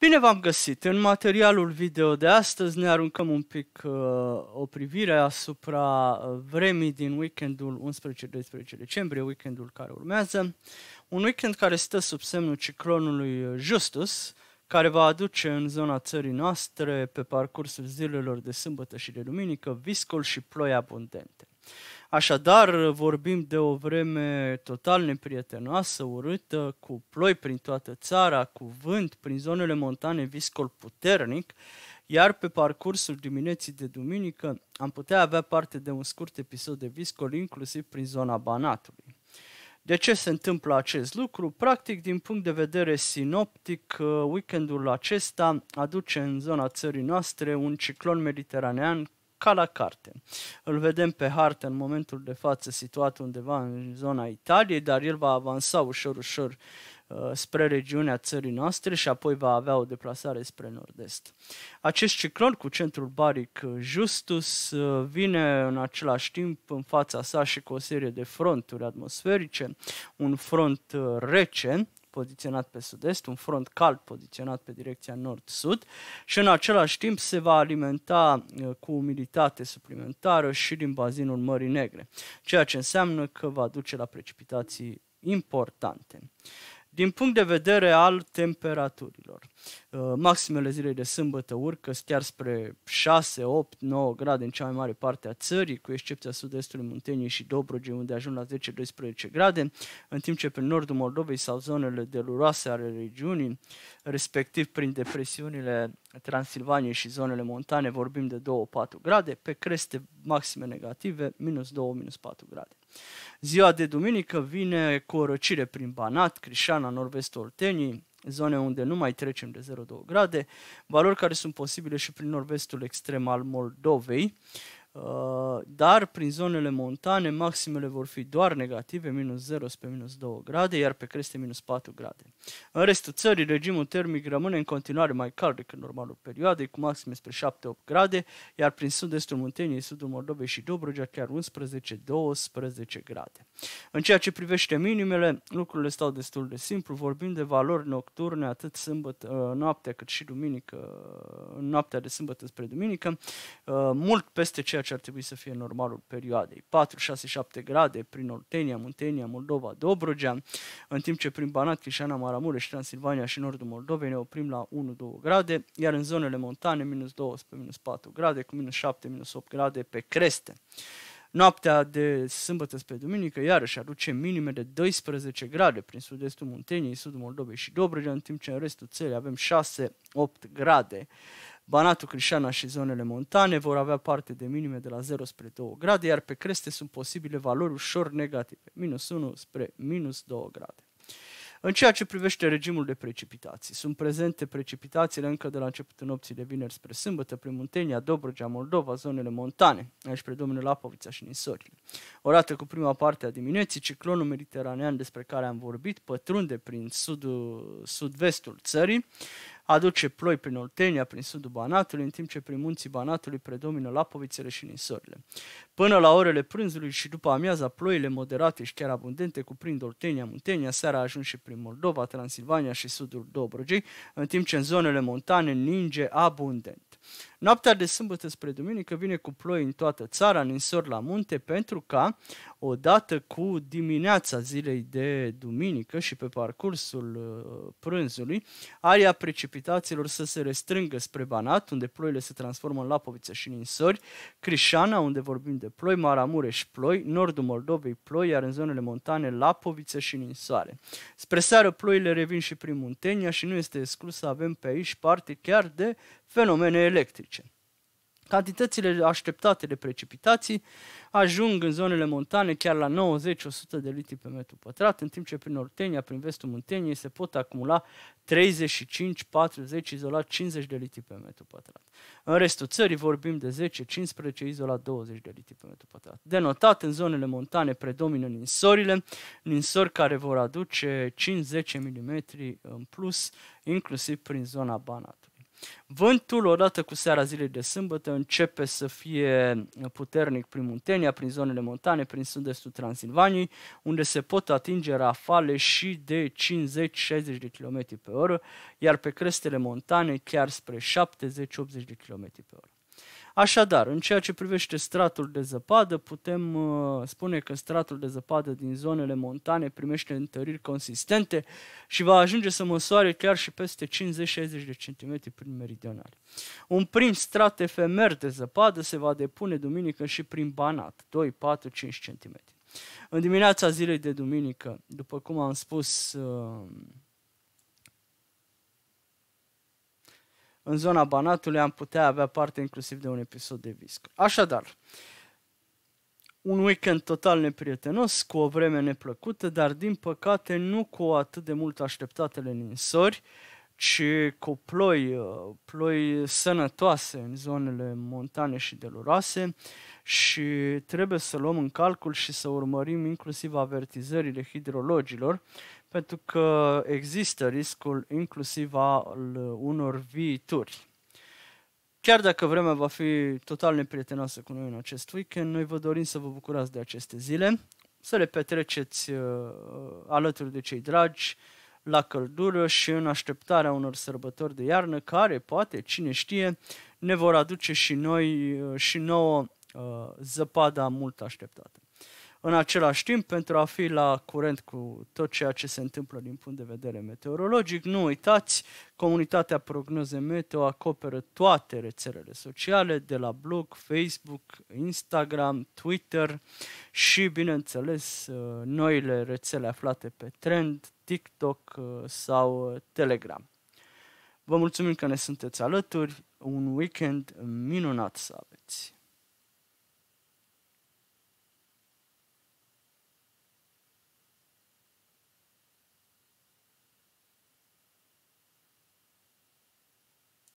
Bine v-am găsit! În materialul video de astăzi ne aruncăm un pic uh, o privire asupra uh, vremii din weekendul 11-12 decembrie, weekendul care urmează. Un weekend care stă sub semnul ciclonului uh, Justus, care va aduce în zona țării noastre, pe parcursul zilelor de sâmbătă și de duminică, viscol și ploi abundente. Așadar, vorbim de o vreme total neprietenoasă, urâtă, cu ploi prin toată țara, cu vânt, prin zonele montane viscol puternic, iar pe parcursul dimineții de duminică am putea avea parte de un scurt episod de viscol inclusiv prin zona Banatului. De ce se întâmplă acest lucru? Practic, din punct de vedere sinoptic, weekendul acesta aduce în zona țării noastre un ciclon mediteranean ca la carte. Îl vedem pe hartă în momentul de față situat undeva în zona Italiei, dar el va avansa ușor, ușor uh, spre regiunea țării noastre și apoi va avea o deplasare spre nord-est. Acest ciclon cu centrul baric uh, Justus uh, vine în același timp în fața sa și cu o serie de fronturi atmosferice, un front rece, poziționat pe sud-est, un front cald poziționat pe direcția nord-sud și în același timp se va alimenta uh, cu umiditate suplimentară și din bazinul Mării Negre, ceea ce înseamnă că va duce la precipitații importante din punct de vedere al temperaturilor. Uh, maximele zilei de sâmbătă urcă chiar spre 6, 8, 9 grade în cea mai mare parte a țării, cu excepția sud-estului Munteniei și Dobrogei, unde ajung la 10-12 grade, în timp ce pe nordul Moldovei sau zonele deluroase ale regiunii, respectiv prin depresiunile Transilvaniei și zonele montane, vorbim de 2-4 grade, pe creste maxime negative, minus 2-4 grade. Ziua de duminică vine cu o răcire prin Banat, Crișana, nord-vestul zone unde nu mai trecem de 0,2 grade, valori care sunt posibile și prin nord-vestul extrem al Moldovei Uh, dar prin zonele montane maximele vor fi doar negative, minus 0 spre minus 2 grade, iar pe creste minus 4 grade. În restul țării, regimul termic rămâne în continuare mai cald decât normalul perioadei, cu maxime spre 7-8 grade, iar prin sud-estul Munteniei, sudul Moldovei și Dobrogea chiar 11-12 grade. În ceea ce privește minimele, lucrurile stau destul de simplu, vorbim de valori nocturne atât sâmbătă, uh, noaptea cât și duminică, uh, noaptea de sâmbătă spre duminică, mult peste ceea ce ce ar trebui să fie normalul perioadei. 4, 6, 7 grade prin Oltenia, Muntenia, Moldova, Dobrogea, în timp ce prin Banat, Chișana, Maramureș, Transilvania și nordul Moldovei ne oprim la 1-2 grade, iar în zonele montane minus 12, minus 4 grade, cu minus 7, minus 8 grade pe creste. Noaptea de sâmbătă spre duminică iarăși aduce minime de 12 grade prin sud-estul Munteniei, sudul Moldovei și Dobrogea, în timp ce în restul țării avem 6-8 grade. Banatul Crișana și zonele montane vor avea parte de minime de la 0 spre 2 grade, iar pe creste sunt posibile valori ușor negative, minus 1 spre minus 2 grade. În ceea ce privește regimul de precipitații, sunt prezente precipitațiile încă de la începutul nopții de vineri spre sâmbătă, prin Muntenia, Dobrogea, Moldova, zonele montane, aici domnul Lapovița și Nisorile. Odată cu prima parte a dimineții, ciclonul mediteranean despre care am vorbit pătrunde prin sud-vestul țării, aduce ploi prin Oltenia, prin sudul Banatului, în timp ce prin munții Banatului predomină lapovițele și ninsorile. Până la orele prânzului și după amiaza, ploile moderate și chiar abundente cuprind Oltenia, Muntenia, seara ajung și prin Moldova, Transilvania și sudul Dobrogei, în timp ce în zonele montane ninge abundent. Noaptea de sâmbătă spre duminică vine cu ploi în toată țara, insor la munte, pentru ca, odată cu dimineața zilei de duminică și pe parcursul uh, prânzului, aria precipitațiilor să se restrângă spre Banat, unde ploile se transformă în lapoviță și ninsori, Crișana, unde vorbim de ploi, Maramureș ploi, nordul Moldovei ploi, iar în zonele montane lapoviță și ninsoare. Spre seară ploile revin și prin Muntenia și nu este exclus să avem pe aici parte chiar de fenomene electrice. Cantitățile așteptate de precipitații ajung în zonele montane chiar la 90-100 de litri pe metru pătrat, în timp ce prin Ortenia, prin vestul Munteniei, se pot acumula 35, 40, izolat 50 de litri pe metru pătrat. În restul țării vorbim de 10, 15, izolat 20 de litri pe metru pătrat. Denotat, în zonele montane predomină ninsorile, ninsori care vor aduce 5-10 mm în plus, inclusiv prin zona Banatului. Vântul, odată cu seara zilei de sâmbătă, începe să fie puternic prin Muntenia, prin zonele montane, prin sud-estul Transilvaniei, unde se pot atinge rafale și de 50-60 de km pe oră, iar pe crestele montane chiar spre 70-80 de km pe oră. Așadar, în ceea ce privește stratul de zăpadă, putem uh, spune că stratul de zăpadă din zonele montane primește întăriri consistente și va ajunge să măsoare chiar și peste 50-60 de cm prin meridional. Un prim strat efemer de zăpadă se va depune duminică și prin Banat, 2, 4, 5 cm. În dimineața zilei de duminică, după cum am spus, uh, în zona Banatului am putea avea parte inclusiv de un episod de viscă. Așadar, un weekend total neprietenos, cu o vreme neplăcută, dar din păcate nu cu atât de mult așteptatele ninsori, uh, ci cu ploi, uh, ploi sănătoase în zonele montane și deluroase și trebuie să luăm în calcul și să urmărim inclusiv avertizările hidrologilor, pentru că există riscul inclusiv al uh, unor viituri. Chiar dacă vremea va fi total neprietenoasă cu noi în acest weekend, noi vă dorim să vă bucurați de aceste zile, să le petreceți uh, alături de cei dragi, uh, la căldură și în așteptarea unor sărbători de iarnă care, poate, cine știe, ne vor aduce și noi uh, și nouă uh, zăpada mult așteptată. În același timp, pentru a fi la curent cu tot ceea ce se întâmplă din punct de vedere meteorologic, nu uitați, comunitatea Prognoze Meteo acoperă toate rețelele sociale, de la blog, Facebook, Instagram, Twitter și, bineînțeles, uh, noile rețele aflate pe trend, TikTok uh, sau uh, Telegram. Vă mulțumim că ne sunteți alături, un weekend minunat să aveți!